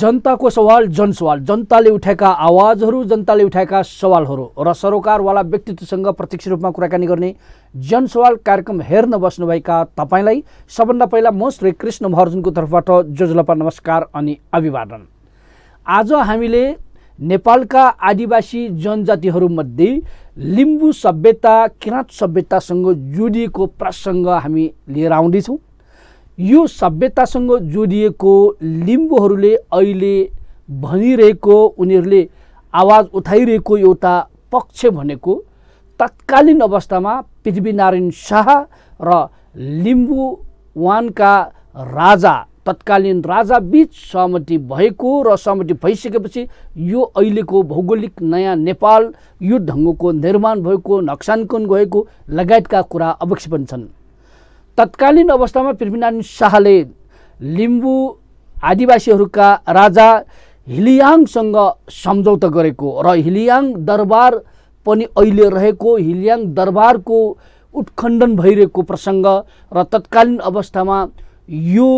जनताको सवाल जनसवाल जनताले उठाएका आवाजहरू जनताले उठाएका सवालहरू र सरोकारवाला व्यक्तित्वसँग प्रत्यक्ष रूपमा कुराकानी गर्ने जनसवाल कार्यक्रम हेर्न बस्नुभएका तपाईँलाई सबभन्दा पहिला म श्री कृष्ण महर्जुनको तर्फबाट जोजलपा नमस्कार अनि अभिवादन आज हामीले नेपालका आदिवासी जनजातिहरूमध्ये लिम्बू सभ्यता किराँत सभ्यतासँग जोडिएको प्रसङ्ग हामी लिएर आउँदैछौँ यो सभ्यतासँग जोडिएको लिम्बूहरूले अहिले भनिरहेको उनीहरूले आवाज उठाइरहेको एउटा पक्ष भनेको तत्कालीन अवस्थामा पृथ्वीनारायण शाह र लिम्बू वानका राजा तत्कालीन राजा बिच सहमति भएको र सहमति भइसकेपछि यो अहिलेको भौगोलिक नयाँ नेपाल यो ढङ्गको निर्माण भएको नक्सानकन भएको लगायतका कुरा अवश्य पनि छन् तत्कालीन अवस्थामा पृथ्वीनारायण शाहले लिम्बू आदिवासीहरूका राजा हिलियाङसँग सम्झौता गरेको र हिलियाङ दरबार पनि अहिले रहेको हिलियाङ दरबारको उत्खण्डन भइरहेको प्रसङ्ग र तत्कालीन अवस्थामा यो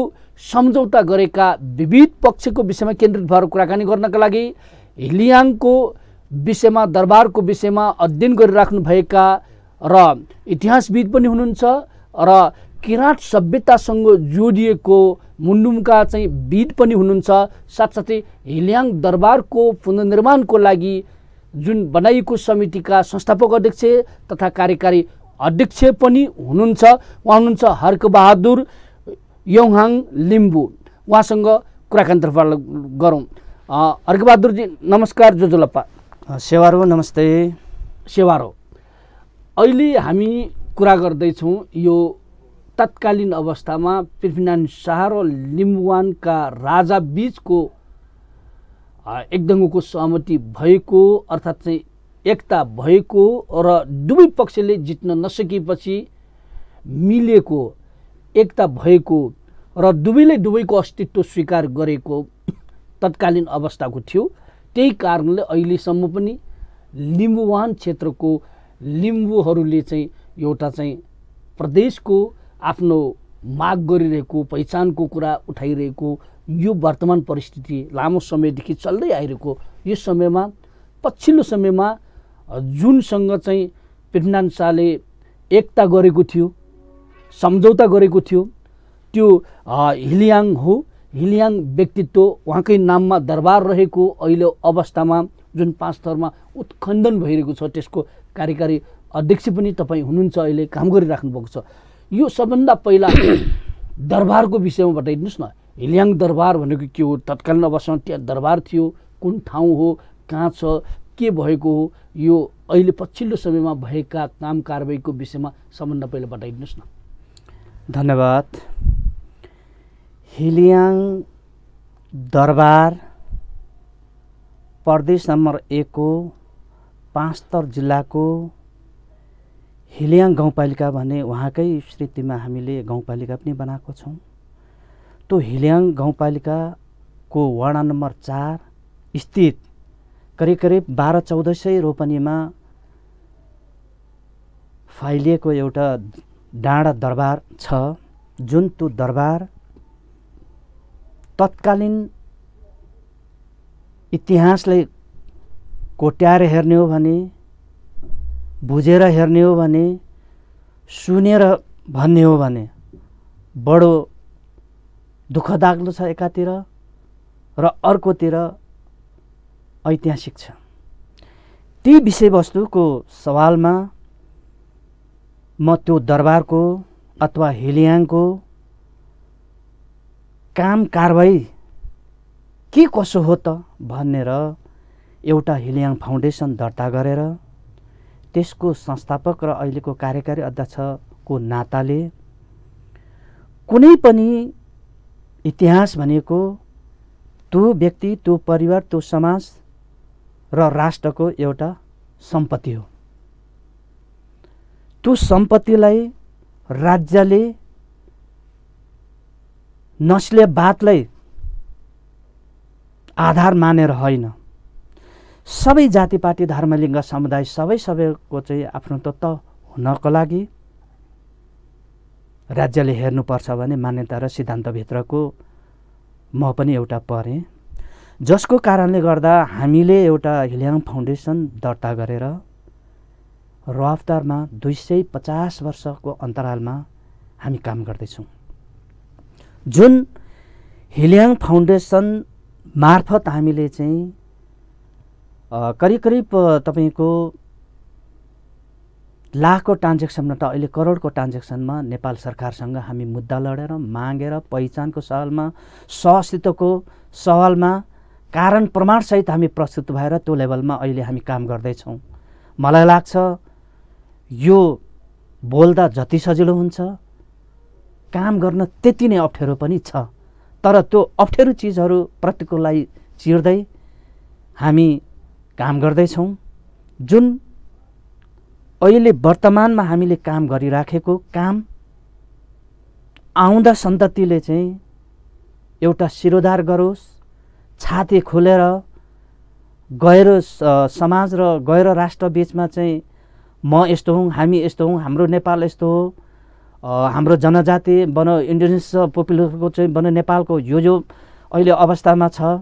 सम्झौता गरेका विविध पक्षको विषयमा केन्द्रित भएर कुराकानी गर्नका लागि हिलियाङको विषयमा दरबारको विषयमा अध्ययन गरिराख्नुभएका र इतिहासविद पनि हुनुहुन्छ र किराँत सभ्यतासँग जोडिएको मुन्डुमका चाहिँ विद पनि हुनुहुन्छ साथसाथै हिल्याङ दरबारको पुनर्निर्माणको लागि जुन बनाइएको समितिका संस्थापक अध्यक्ष तथा कार्यकारी अध्यक्ष पनि हुनुहुन्छ उहाँ हुनुहुन्छ हर्कबहादुर यौहाङ लिम्बू उहाँसँग कुराकानी तर्फ गरौँ हर्कबहादुरजी नमस्कार जोजोलप्पा सेवारो नमस्ते सेवारो अहिले हामी कुरा गर्दैछौँ यो तत्कालीन अवस्थामा पृथ्वीनारायण शाह र लिम्बुवानका राजाबीचको एकदङ्गोको सहमति भएको अर्थात् चाहिँ एकता भएको र दुवै पक्षले जित्न नसकेपछि मिलेको एकता भएको र दुवैले दुवैको अस्तित्व स्वीकार गरेको तत्कालीन अवस्थाको थियो त्यही कारणले अहिलेसम्म पनि लिम्बुवान क्षेत्रको लिम्बुहरूले चाहिँ एउटा चाहिँ प्रदेशको आफ्नो माग गरिरहेको पहिचानको कुरा उठाइरहेको यो वर्तमान परिस्थिति लामो समयदेखि चल्दै आइरहेको यो समयमा पछिल्लो समयमा जुनसँग चाहिँ पृथ्वीनारायण शाहले एकता गरेको थियो सम्झौता गरेको थियो त्यो हिलियाङ हो हिलियाङ व्यक्तित्व उहाँकै नाममा दरबार रहेको अहिले अवस्थामा जुन पाँच थरमा उत्खण्डन भइरहेको छ त्यसको कार्यकारी अध्यक्ष पनि तपाईँ हुनुहुन्छ अहिले काम गरिराख्नु भएको छ यो सबभन्दा पहिला दरबारको विषयमा बताइदिनुहोस् न हिल्याङ दरबार भनेको के हो तत्कालीन अवस्थामा त्यहाँ दरबार थियो कुन ठाउँ हो कहाँ छ के भएको हो यो अहिले पछिल्लो समयमा भएका काम कारवाहीको विषयमा सबभन्दा पहिला बताइदिनुहोस् न धन्यवाद हिलियाङ दरबार प्रदेश नम्बर एकको पाँचतर जिल्लाको हिलियाङ गाउँपालिका भने उहाँकै स्मृतिमा हामीले गाउँपालिका पनि बनाएको छौँ त्यो हिलियाङ गाउँपालिकाको वडा नम्बर चार स्थित करिब करिब बाह्र चौध सय रोपनीमा फैलिएको एउटा डाँडा दरबार छ जुन त्यो दरबार तत्कालीन इतिहासलाई कोट्याएर हेर्ने हो भने बुझेर हेर्ने हो भने सुनेर भन्ने हो भने बडो दुःखदाग्लो छ एकातिर र अर्कोतिर ऐतिहासिक छ ती विषयवस्तुको सवालमा म त्यो दरबारको अथवा हिलियाङको काम कारवाही के कसो हो त भनेर एउटा हिलियाङ फाउन्डेसन दर्ता गरेर त्यसको संस्थापक र अहिलेको कार्यकारी अध्यक्षको नाताले कुनै पनि इतिहास भनेको त्यो व्यक्ति त्यो परिवार त्यो समाज र राष्ट्रको एउटा सम्पत्ति हो त्यो सम्पत्तिलाई राज्यले नस्ले बातलाई आधार मानेर होइन सबै जाति धर्मलिङ्ग समुदाय सबै सबैको चाहिँ आफ्नो तत्त्व हुनको लागि राज्यले हेर्नुपर्छ भने मान्यता र सिद्धान्तभित्रको म पनि एउटा परेँ जसको कारणले गर्दा हामीले एउटा हिल्याङ फाउन्डेसन दर्ता गरेर रफ्तारमा दुई सय पचास वर्षको अन्तरालमा हामी काम गर्दैछौँ जुन हिल्याङ फाउन्डेसन मार्फत हामीले चाहिँ करिब करिब तपाईँको लाखको त अहिले करोडको ट्रान्जेक्सनमा नेपाल सरकारसँग हामी मुद्दा लडेर मागेर पहिचानको सवालमा सअस्तित्वको सवालमा कारण प्रमाणसहित हामी प्रस्तुत भएर त्यो लेभलमा अहिले हामी काम गर्दैछौँ मलाई लाग्छ यो बोल्दा जति सजिलो हुन्छ काम गर्न त्यति नै अप्ठ्यारो पनि छ तर त्यो अप्ठ्यारो चिजहरू प्रतिकोलाई चिर्दै हामी काम गर्दैछौँ जुन अहिले वर्तमानमा हामीले काम गरिराखेको काम आउँदा सन्ततिले चाहिँ एउटा शिरोधार गरोस् छाती खोलेर गएर समाज र गएर राष्ट्र बिचमा चाहिँ म यस्तो हुँ हामी यस्तो हुँ हाम्रो नेपाल यस्तो हो हाम्रो जनजाति बन इन्डिजिनियस पपुलेसनको चाहिँ बन नेपालको यो जो अहिले अवस्थामा छ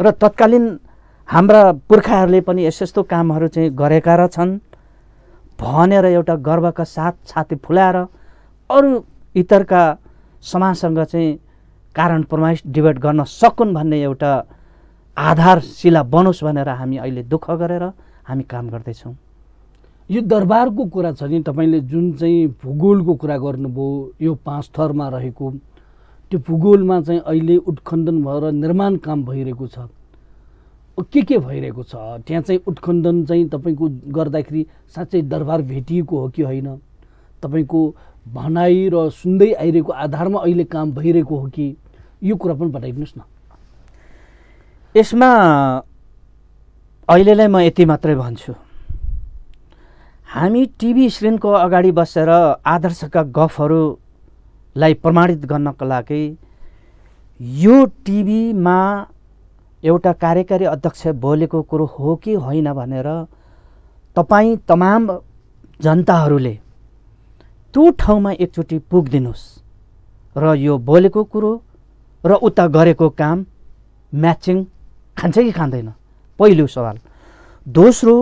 र तत्कालीन हाम्रा पुर्खाहरूले पनि यस्तो यस्तो कामहरू चाहिँ गरेका र छन् भनेर एउटा गर्वका साथ छाती फुलाएर अरू इतरका समाजसँग चाहिँ कारण प्रमाइस डिबेट गर्न सकुन् भन्ने एउटा आधारशिला बनोस् भनेर हामी अहिले दुःख गरेर हामी काम गर्दैछौँ यो दरबारको कुरा छ नि तपाईँले जुन चाहिँ भूगोलको कुरा गर्नुभयो यो पाँच थरमा रहेको त्यो भूगोलमा चाहिँ अहिले उत्खण्डन भएर निर्माण काम भइरहेको छ के के भइरहेको छ त्यहाँ चाहिँ उत्खण्डन चाहिँ तपाईँको गर्दाखेरि साँच्चै दरबार भेटिएको हो कि होइन तपाईँको भनाइ र सुन्दै आइरहेको आधारमा अहिले काम भइरहेको हो कि यो कुरा पनि बताइदिनुहोस् न यसमा अहिलेलाई म यति मात्रै भन्छु हामी टिभी स्क्रिनको अगाडि बसेर आदर्शका गफहरूलाई प्रमाणित गर्नका लागि यो टिभीमा एउटा कार्यकारी अध्यक्ष बोलेको कुरो हो कि होइन भनेर तपाईँ तमाम जनताहरूले त्यो ठाउँमा एकचोटि पुगिदिनुहोस् र यो बोलेको कुरो र उता गरेको काम म्याचिङ खान्छ कि खाँदैन पहिलो सवाल दोस्रो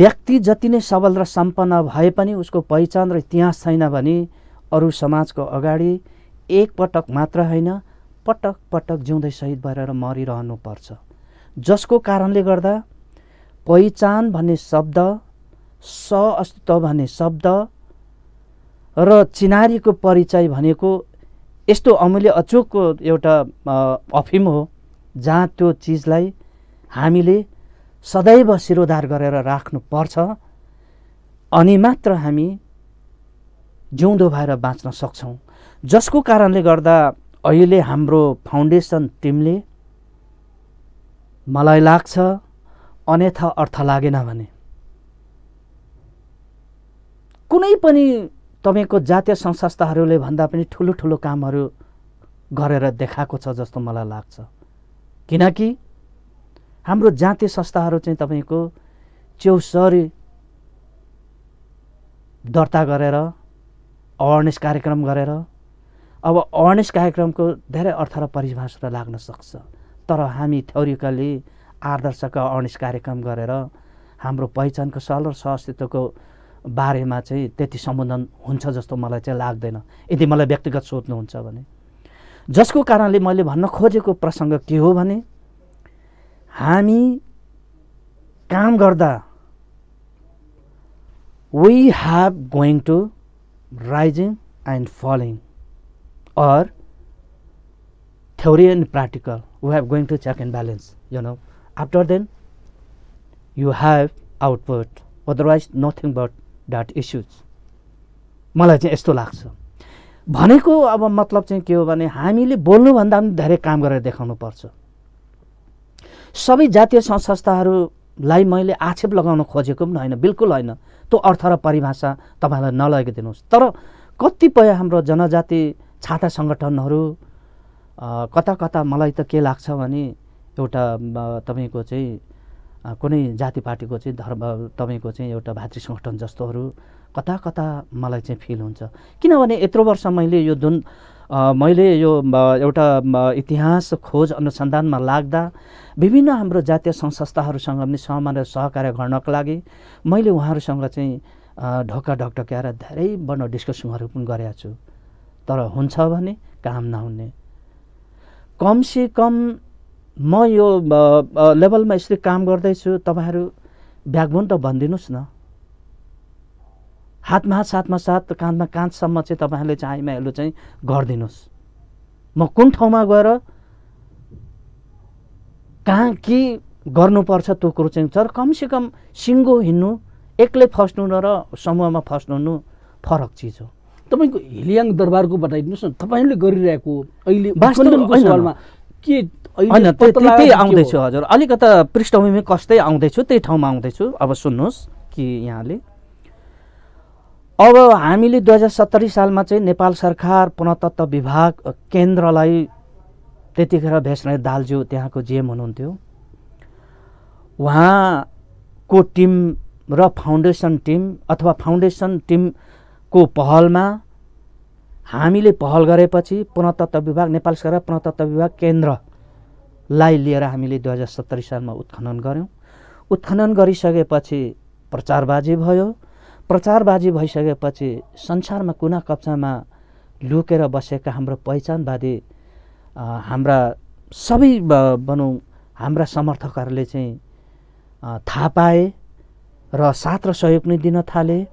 व्यक्ति जति नै सबल र सम्पन्न भए पनि उसको पहिचान र इतिहास छैन भने अरू समाजको अगाडि एकपटक मात्र होइन पटक पटक जिउँदै शहीद भएर मरिरहनुपर्छ जसको कारणले गर्दा पहिचान भन्ने शब्द स अस्तित्व भन्ने शब्द र चिनारीको परिचय भनेको यस्तो अमूल्य अचोकको एउटा अफिम हो जहाँ त्यो चिजलाई हामीले सदैव शिरोधार गरेर राख्नुपर्छ अनि मात्र हामी जिउँदो भएर बाँच्न सक्छौँ जसको कारणले गर्दा अहिले हाम्रो फाउन्डेसन टिमले मलाई लाग्छ अन्यथा अर्थ लागेन भने कुनै पनि तपाईँको जातीय संस्थाहरूले भन्दा पनि ठुलो ठुलो कामहरू गरेर देखाएको छ जस्तो मलाई लाग्छ किनकि हाम्रो जातीय संस्थाहरू चाहिँ तपाईँको चौसरी दर्ता गरेर अवेरनेस कार्यक्रम गरेर अब अवेरनेस कार्यक्रमको धेरै अर्थ र परिभाषा त लाग्न सक्छ तर हामी थ्योरिकली आदर्शका अवेरनेस कार्यक्रम गरेर हाम्रो पहिचानको सल र सअस्तित्वको बारेमा चाहिँ त्यति सम्बोधन हुन्छ जस्तो मलाई चाहिँ लाग्दैन यदि मलाई व्यक्तिगत सोध्नुहुन्छ भने जसको कारणले मैले भन्न खोजेको प्रसङ्ग के हो भने हामी काम गर्दा we have going to rising and falling or theory and practical we have going to check and balance you know after then you have output otherwise nothing but that issues मलाई चाहिँ यस्तो लाग्छ भनेको अब मतलब चाहिँ के हो भने हामीले बोल्नुभन्दा पनि धेरै काम गरेर देखाउनु पर्छ सबै जातीय सङ्घ संस्थाहरूलाई मैले आक्षेप लगाउन खोजेको पनि होइन बिल्कुल होइन त्यो अर्थ र परिभाषा तपाईँलाई नलगिदिनुहोस् तर कतिपय हाम्रो जनजाति छाता सङ्गठनहरू कता कता मलाई त के लाग्छ भने एउटा तपाईँको चाहिँ कुनै जाति पार्टीको चाहिँ धर्म तपाईँको चाहिँ एउटा भातृ सङ्गठन जस्तोहरू कता कता मलाई चाहिँ फिल हुन्छ किनभने यत्रो वर्ष मैले यो जुन मैले यो एउटा इतिहास खोज अनुसन्धानमा लाग्दा विभिन्न हाम्रो जातीय सङ्घ संस्थाहरूसँग पनि र सहकार्य गर्नको लागि मैले उहाँहरूसँग चाहिँ ढोका ढकढक्याएर धेरैवर्ण डिस्कसनहरू पनि गरेका छु तर हुन्छ भने काम नहुने कमसे कम म यो लेभलमा यसरी काम गर्दैछु तपाईँहरू ब्याकबोन त भनिदिनुहोस् न हातमा हात साथमा साथ काँधमा काँधसम्म चाहिँ तपाईँहरूले चाहिँ आइमाइलो चाहिँ गरिदिनुहोस् म कुन ठाउँमा गएर कहाँ के गर्नुपर्छ त्यो कुरो चाहिँ तर कमसेकम सिङ्गो हिँड्नु एक्लै फस्नु न र समूहमा फस्नु फरक चिज हो तपाईँको हिलियाङ दरबारको बताइदिनुहोस् न तपाईँले गरिरहेको अहिले सवालमा के होइन त्यही आउँदैछु हजुर अलिकता पृष्ठभूमि कस्तै आउँदैछु त्यही ठाउँमा आउँदैछु अब सुन्नुहोस् कि यहाँले अब हामीले दुई हजार सत्तरी सालमा चाहिँ नेपाल सरकार पुनतत्व विभाग केन्द्रलाई त्यतिखेर भेस्ने दालज्यू त्यहाँको जिएम हुनुहुन्थ्यो उहाँको टिम र फाउन्डेसन टिम अथवा फाउन्डेसन टिम को पहलमा हामीले पहल गरेपछि पुनतत्व विभाग नेपाल सरकार पुनतत्व विभाग केन्द्रलाई लिएर हामीले दुई हजार सत्तरी सालमा उत्खनन गऱ्यौँ उत्खनन गरिसकेपछि प्रचारबाजी भयो प्रचारबाजी भइसकेपछि संसारमा कुना कप्चामा लुकेर बसेका हाम्रो पहिचानवादी हाम्रा सबै भनौँ हाम्रा समर्थकहरूले चाहिँ थाहा पाए र साथ र सहयोग पनि दिन थाले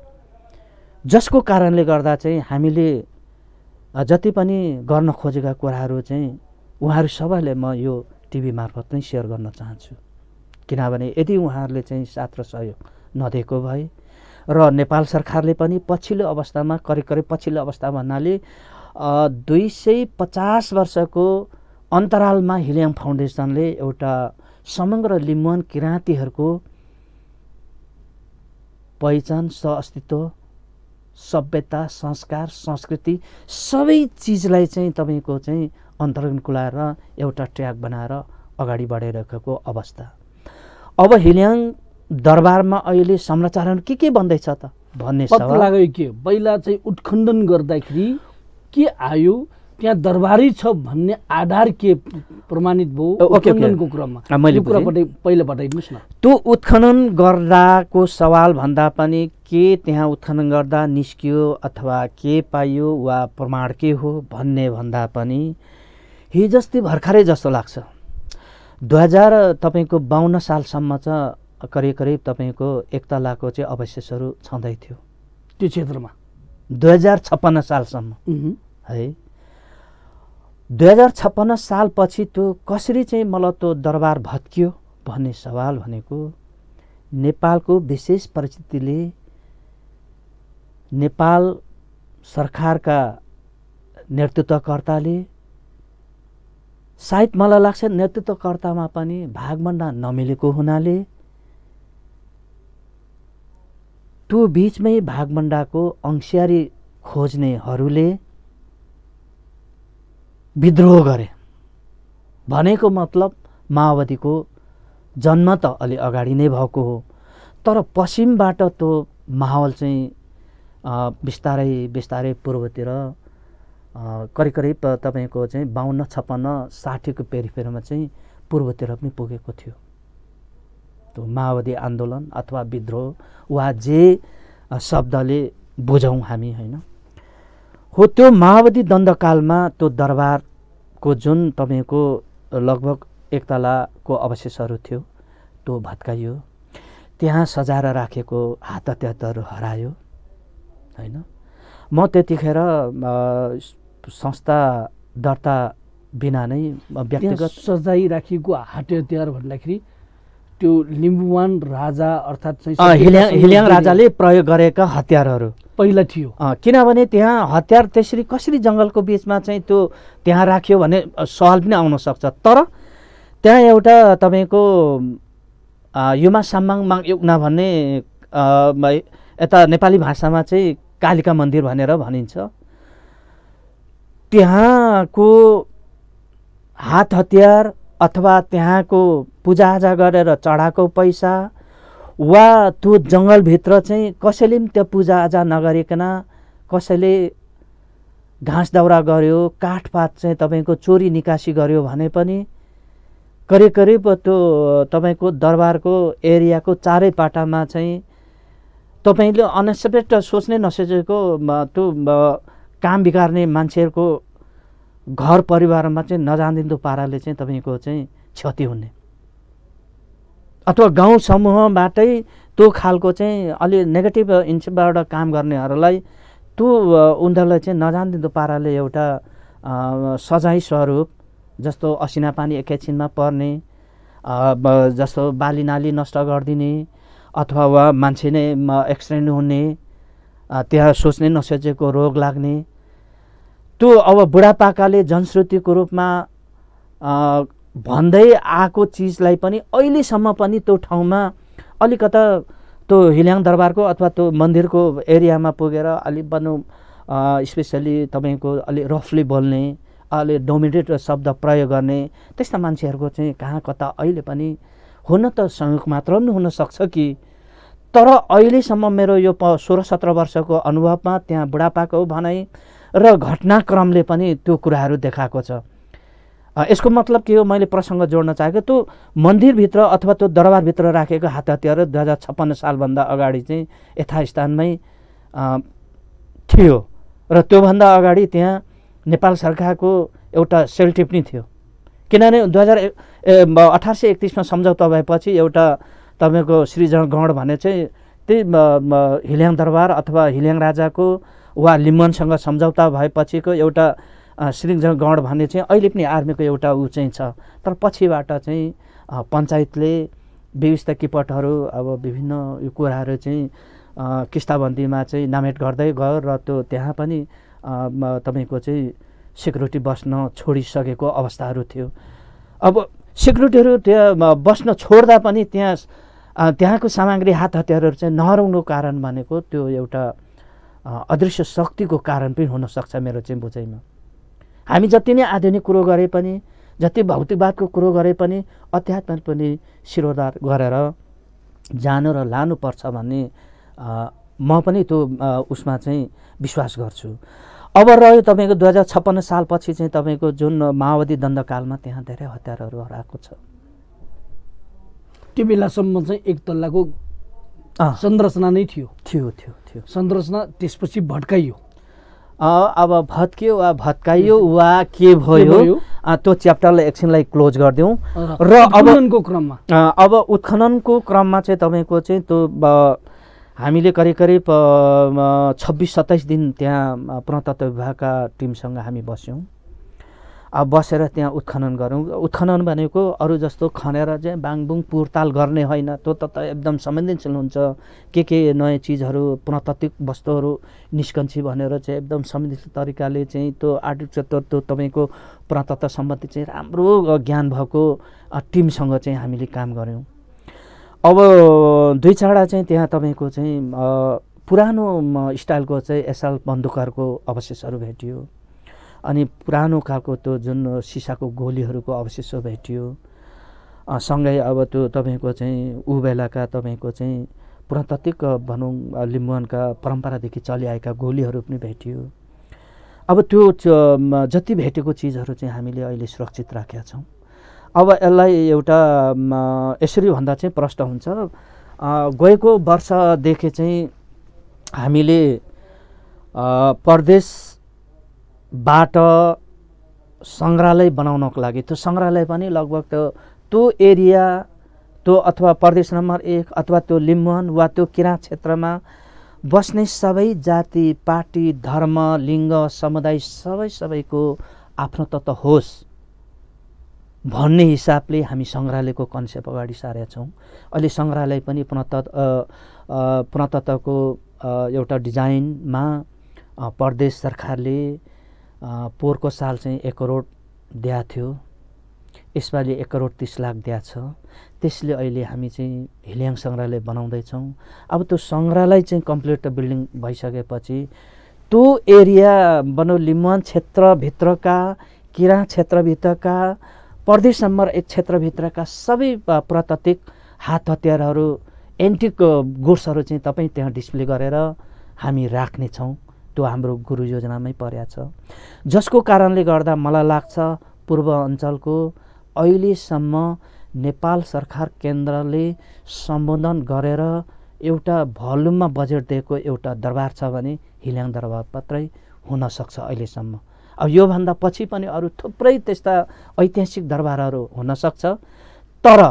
जसको कारणले गर्दा चाहिँ हामीले जति पनि गर्न खोजेका कुराहरू चाहिँ उहाँहरू सबैले म यो टिभी मार्फत नै सेयर गर्न चाहन्छु किनभने यदि उहाँहरूले चाहिँ साथ र सहयोग नदिएको भए र नेपाल सरकारले पनि पछिल्लो अवस्थामा करिब करिब पछिल्लो अवस्था भन्नाले दुई सय पचास वर्षको अन्तरालमा हिलियम फाउन्डेसनले एउटा समग्र लिम्बन किराँतीहरूको पहिचान स अस्तित्व सभ्यता संस्कार संस्कृति सबै चिजलाई चाहिँ तपाईँको चाहिँ अन्तर्गण कुलाएर एउटा ट्र्याक बनाएर अगाडि बढाइरहेको अवस्था अब हिल्याङ दरबारमा अहिले संरचना के के बन्दैछ त भन्ने लाग्यो के पहिला चाहिँ उत्खण्डन गर्दाखेरि के आयो त्यहाँ दरबारी छ भन्ने आधार के प्रमाणित भयो उत्खननको क्रममा मैले पहिला बताइदिनुहोस् न त्यो उत्खनन गर्दाको सवाल भन्दा पनि के त्यहाँ उत्खनन गर्दा निस्कियो अथवा के पाइयो वा प्रमाण के हो भन्ने भन्दा पनि हिजस्ती भर्खरै जस्तो लाग्छ दुई हजार तपाईँको बाहन्न सालसम्म चाहिँ करिब करिब तपाईँको एकतलाको चाहिँ अवशेषहरू छँदै थियो त्यो क्षेत्रमा दुई हजार छप्पन्न सालसम्म है दुई हजार छप्पन्न सालपछि त्यो कसरी चाहिँ मलाई त्यो दरबार भत्कियो भन्ने सवाल भनेको नेपालको विशेष परिस्थितिले नेपाल सरकारका नेतृत्वकर्ताले सायद मलाई लाग्छ नेतृत्वकर्तामा पनि भागभन्डा नमिलेको हुनाले त्यो बिचमै भागभन्डाको अंशियारी खोज्नेहरूले विद्रोह गरे भनेको मतलब माओवादीको जन्म त अलि अगाडि नै भएको हो तर पश्चिमबाट त्यो माहौल चाहिँ बिस्तारै बिस्तारै पूर्वतिर करिब करिब तपाईँको चाहिँ बाहन्न छप्पन्न साठीको पेरिफेरमा चाहिँ पूर्वतिर पनि पुगेको थियो त्यो माओवादी आन्दोलन अथवा विद्रोह वा जे शब्दले बुझौँ हामी होइन हो त्यो माओवादी दण्डकालमा त्यो दरबारको जुन तपाईँको लगभग एकतलाको अवशेषहरू थियो त्यो भत्काइयो त्यहाँ सजाएर राखेको हात हतियातहरू हरायो होइन म त्यतिखेर संस्था दर्ता बिना नै व्यक्तिगत सजाय राखिएको हतियार तिहार भन्दाखेरि त्यो लिम्बुवान राजा अर्थात् हिल्याङ राजाले प्रयोग गरेका हतियारहरू पहिला थियो किनभने त्यहाँ हतियार त्यसरी कसरी जङ्गलको बिचमा चाहिँ त्यो त्यहाँ राख्यो भने सवाल पनि आउन सक्छ तर त्यहाँ एउटा तपाईँको युमा साम्माङ माङ युग्ना भन्ने यता नेपाली भाषामा चाहिँ कालिका मन्दिर भनेर भनिन्छ त्यहाँको हात हतियार अथवा त्यहाँको पूजाआजा गरेर चढाएको पैसा वा त्यो जङ्गलभित्र चाहिँ कसैले पनि त्यो पूजाआजा नगरिकन कसैले घाँस दाउरा गऱ्यो काठपात चाहिँ तपाईँको चोरी निकासी गऱ्यो भने पनि करिब करिब त्यो तपाईँको दरबारको एरियाको चारैपाटामा चाहिँ तपाईँले अनएक्सेप्टेड सोच्नै नसोचेको त्यो काम बिगार्ने मान्छेहरूको घर परिवारमा चाहिँ नजानिदो पाराले चाहिँ तपाईँको चाहिँ क्षति हुने अथवा गाउँ समूहबाटै त्यो खालको चाहिँ अलि नेगेटिभ इन्सबाट काम गर्नेहरूलाई त्यो उनीहरूलाई चाहिँ नजानिदो पाराले एउटा सजाय स्वरूप जस्तो असिना पानी एकैछिनमा पर्ने जस्तो बाली नाली नष्ट गरिदिने अथवा वा मान्छे नै एक्सिडेन्ट हुने त्यहाँ सोच्ने नसोचेको रोग लाग्ने त्यो अब बुढापाकाले जनश्रुतिको रूपमा भन्दै आएको चिजलाई पनि अहिलेसम्म पनि त्यो ठाउँमा अलिकता त्यो हिल्याङ दरबारको अथवा त्यो मन्दिरको एरियामा पुगेर अलि भनौँ स्पेसली तपाईँको अलि रफली बोल्ने अलि डोमिनेट शब्द प्रयोग गर्ने त्यस्ता मान्छेहरूको चाहिँ कहाँ कता अहिले पनि हुन त संयोग मात्र पनि हुनसक्छ कि तर अहिलेसम्म मेरो यो प सोह्र सत्र वर्षको अनुभवमा त्यहाँ बुढापाको भनाइ र घटनाक्रमले पनि त्यो कुराहरू देखाएको छ यसको मतलब के हो मैले प्रसङ्ग जोड्न चाहेको त्यो मन्दिरभित्र अथवा त्यो दरबारभित्र राखेको हात हतियार दुई हजार छप्पन्न सालभन्दा अगाडि चाहिँ यथास्थानमै थियो र त्योभन्दा अगाडि त्यहाँ नेपाल सरकारको एउटा सेल पनि थियो किनभने दुई हजार अठार सय एकतिसमा सम्झौता भएपछि एउटा तपाईँको श्रीजगण भने चाहिँ त्यही हिल्याङ दरबार अथवा हिल्याङ राजाको वा लिम्बनसँग सम्झौता भएपछिको एउटा श्रीजगण भन्ने चाहिँ अहिले पनि आर्मीको एउटा ऊ चाहिँ छ तर पछिबाट चाहिँ पञ्चायतले व्यवस्था किपटहरू अब विभिन्न यो कुराहरू चाहिँ किस्ताबन्दीमा चाहिँ नामेट गर्दै गयो र त्यो त्यहाँ पनि तपाईँको चाहिँ सेक्युरिटी बस्न छोडिसकेको अवस्थाहरू थियो अब सेक्युरिटीहरू त्यहाँ बस्न छोड्दा पनि त्यहाँ त्यहाँको सामग्री हात हतियारहरू चाहिँ नहराउनुको कारण भनेको त्यो एउटा अदृश्य शक्तिको कारण पनि हुनसक्छ मेरो चाहिँ बुझाइमा हामी जति नै आधुनिक कुरो गरे पनि जति भौतिकवादको कुरो गरे पनि अध्यात्म पनि शिरोधार गरेर जानु र लानुपर्छ भन्ने म पनि त्यो उसमा चाहिँ विश्वास गर्छु अब रह्यो तपाईँको दुई हजार छप्पन्न सालपछि चाहिँ तपाईँको जुन माओवादी दण्डकालमा त्यहाँ धेरै हतियारहरू हराएको छ त्यो बेलासम्म चाहिँ एक तल्लाको संरचना नै थियो थियो थियो थियो संरचना त्यसपछि भट्काइयो अब भत्कियो वा भत्काइयो वा के भयो त्यो च्याप्टरलाई एकछिनलाई क्लोज गरिदिउँ र अब क्रममा अब उत्खननको क्रममा चाहिँ तपाईँको चाहिँ त्यो हामीले करिब करिब छब्बिस सत्ताइस दिन त्यहाँ पुरातत्व विभागका टिमसँग हामी बस्यौँ बसेर त्यहाँ उत्खनन गरौँ उत्खनन भनेको अरू जस्तो खनेर चाहिँ बाङबुङ पुरताल गर्ने होइन त्यो त एकदम संवेदनशील हुन्छ के के नयाँ चिजहरू पुनतात्विक वस्तुहरू निस्कन्छ भनेर चाहिँ एकदम संवेदनशील तरिकाले चाहिँ त्यो आर्टिफिसियल त्यो तपाईँको पुरातत्व सम्बन्धी चाहिँ राम्रो ज्ञान भएको टिमसँग चाहिँ हामीले काम गऱ्यौँ अब दुई चारवटा चाहिँ त्यहाँ तपाईँको चाहिँ पुरानो स्टाइलको चाहिँ एसएल बन्दुकहरूको अवशेषहरू भेटियो अनि पुरानो खालको त्यो जुन सिसाको गोलीहरूको अवशेष भेटियो सँगै अब त्यो तपाईँको चाहिँ ऊ बेलाका तपाईँको चाहिँ पुरातात्विक भनौँ लिम्बुवानका परम्परादेखि चलिआएका गोलीहरू पनि भेटियो अब त्यो जति भेटेको चिजहरू चाहिँ हामीले अहिले सुरक्षित राखेका छौँ अब यसलाई एउटा यसरी भन्दा चाहिँ प्रष्ट हुन्छ गएको वर्षदेखि चाहिँ हामीले परदेश बाट सङ्ग्रहालय बनाउनको लागि त्यो सङ्ग्रहालय पनि लगभग त्यो त्यो एरिया त्यो अथवा प्रदेश नम्बर एक अथवा त्यो लिम्बन वा त्यो किराँत क्षेत्रमा बस्ने सबै जाति पार्टी धर्म लिङ्ग समुदाय सबै सबैको आफ्नो तत्त्व होस् भन्ने हिसाबले हामी सङ्ग्रहालयको कन्सेप्ट अगाडि सारेका छौँ अहिले सङ्ग्रहालय पनि पुनतत्व पुनतत्त्वको एउटा डिजाइनमा प्रदेश सरकारले पोहोरको साल चाहिँ एक करोड दिएको थियो यसपालि एक करोड तिस लाख दिया छ त्यसले अहिले हामी चाहिँ हिल्याङ सङ्ग्रहालय बनाउँदैछौँ अब त्यो सङ्ग्रहालय चाहिँ कम्प्लिट बिल्डिङ भइसकेपछि त्यो एरिया बनाउ लिम्बुवान क्षेत्रभित्रका किरा क्षेत्रभित्रका प्रदेश नम्बर एक क्षेत्रभित्रका सबै पुरातात्विक हात हतियारहरू एन्टिक गुड्सहरू चाहिँ तपाईँ त्यहाँ डिस्प्ले गरेर हामी राख्नेछौँ त्यो हाम्रो गुरु योजनामै परेको छ जसको कारणले गर्दा मलाई लाग्छ पूर्व अञ्चलको अहिलेसम्म नेपाल सरकार केन्द्रले सम्बोधन गरेर एउटा भल्युममा बजेट दिएको एउटा दरबार छ भने हिल्याङ दरबार मात्रै हुनसक्छ अहिलेसम्म अब योभन्दा पछि पनि अरू थुप्रै त्यस्ता ऐतिहासिक दरबारहरू हुनसक्छ तर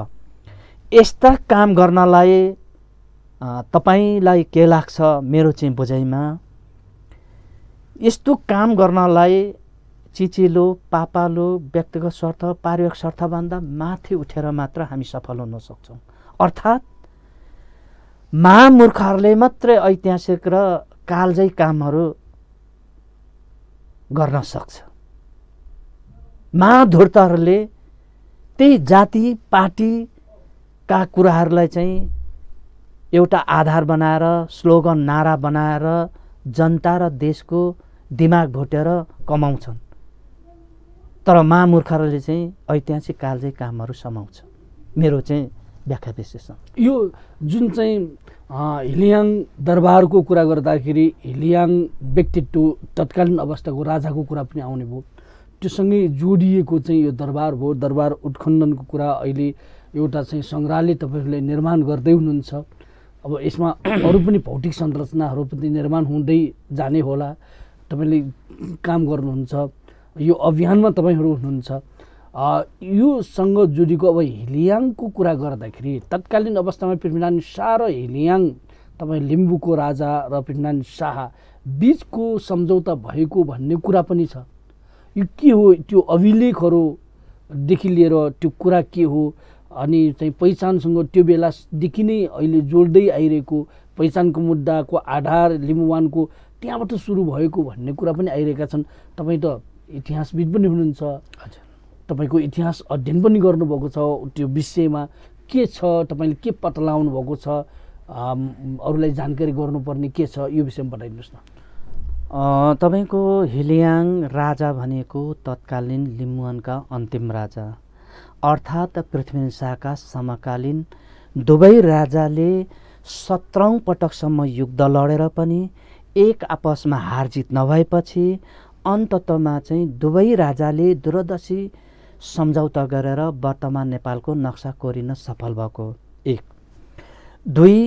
यस्ता काम गर्नलाई तपाईँलाई के लाग्छ मेरो चाहिँ बुझाइमा यस्तो काम गर्नलाई चिचिलो पापालो व्यक्तिगत स्वार्थ पारिवारिक स्वार्थभन्दा माथि उठेर मात्र हामी सफल हुन सक्छौँ अर्थात् महामूर्खहरूले मात्रै ऐतिहासिक र कालजै कामहरू गर्न सक्छ महाधुर्तहरूले त्यही जाति पार्टीका कुराहरूलाई चाहिँ एउटा आधार बनाएर स्लोगन नारा बनाएर जनता र देशको दिमाग भोटेर कमाउँछन् तर महामूर्खहरूले चाहिँ ऐतिहासिक काल चाहिँ कामहरू समाउँछ मेरो चाहिँ व्याख्या विश्लेषण यो जुन चाहिँ हिलियाङ दरबारको कुरा गर्दाखेरि हिलियाङ व्यक्तित्व तत्कालीन अवस्थाको राजाको कुरा पनि आउने भयो त्योसँगै जोडिएको चाहिँ यो दरबार भयो दरबार उत्खण्डनको कुरा अहिले एउटा चाहिँ सङ्ग्रहालय तपाईँहरूले निर्माण गर्दै हुनुहुन्छ अब यसमा अरू पनि भौतिक संरचनाहरू पनि निर्माण हुँदै जाने होला तपाईँले काम गर्नुहुन्छ यो अभियानमा तपाईँहरू हुनुहुन्छ योसँग जोडिएको अब हिलियाङको कुरा गर्दाखेरि तत्कालीन अवस्थामा पृथ्वीनारायण शाह र हिलियाङ तपाईँ लिम्बूको राजा र पृथ्वीनारायण शाह बिचको सम्झौता भएको भन्ने कुरा पनि छ यो के हो त्यो अभिलेखहरूदेखि लिएर त्यो कुरा के हो अनि चाहिँ पहिचानसँग त्यो बेलादेखि नै अहिले जोड्दै आइरहेको पहिचानको मुद्दाको आधार लिम्बुवानको त्यहाँबाट सुरु भएको भन्ने कुरा पनि आइरहेका छन् तपाईँ त इतिहासविद पनि हुनुहुन्छ तपाईँको इतिहास अध्ययन पनि गर्नुभएको छ त्यो विषयमा के छ तपाईँले के पत्ता लगाउनु भएको छ अरूलाई जानकारी गर्नुपर्ने के छ यो विषयमा बताइदिनुहोस् न तपाईँको हिलियाङ राजा भनेको तत्कालीन लिम्बुवानका अन्तिम राजा अर्थात् पृथ्वी शाहका समकालीन दुवै राजाले सत्रौँ पटकसम्म युद्ध लडेर पनि एक आपसमा हारजित नभएपछि अन्ततमा चाहिँ दुवै राजाले दूरदर्शी सम्झौता गरेर वर्तमान नेपालको नक्सा कोरिन सफल भएको एक दुई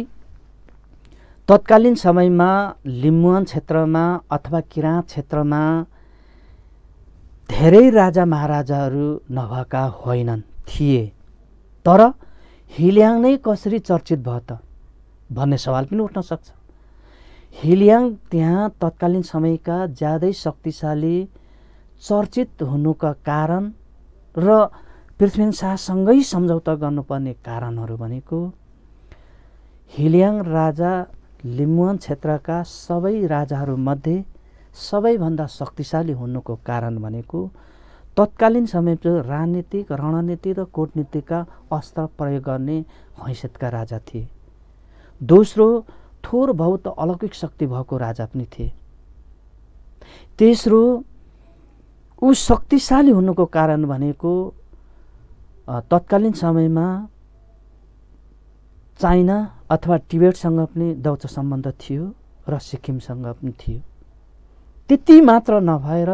तत्कालीन समयमा लिम्बुवान क्षेत्रमा अथवा किराँत क्षेत्रमा धेरै राजा महाराजाहरू नभएका होइनन् थिए तर हिल्याङ नै कसरी चर्चित भयो त भन्ने सवाल पनि उठ्न सक्छ हिलियाङ त्यहाँ तत्कालीन समयका ज्यादै शक्तिशाली चर्चित हुनुका कारण र पृथ्वीन शाहसँगै सम्झौता गर्नुपर्ने कारणहरू भनेको हिलियाङ राजा लिम्बुवान क्षेत्रका सबै राजाहरूमध्ये सबैभन्दा शक्तिशाली हुनुको कारण भनेको तत्कालीन समय राजनीतिक रणनीति र कुटनीतिका अस्त्र प्रयोग गर्ने हैसियतका राजा थिए दोस्रो थोर बहुत अलौकिक शक्ति भएको राजा पनि थिए तेस्रो ऊ शक्तिशाली हुनुको कारण भनेको तत्कालीन समयमा चाइना अथवा टिबेटसँग पनि दौच सम्बन्ध थियो र सिक्किमसँग पनि थियो त्यति मात्र नभएर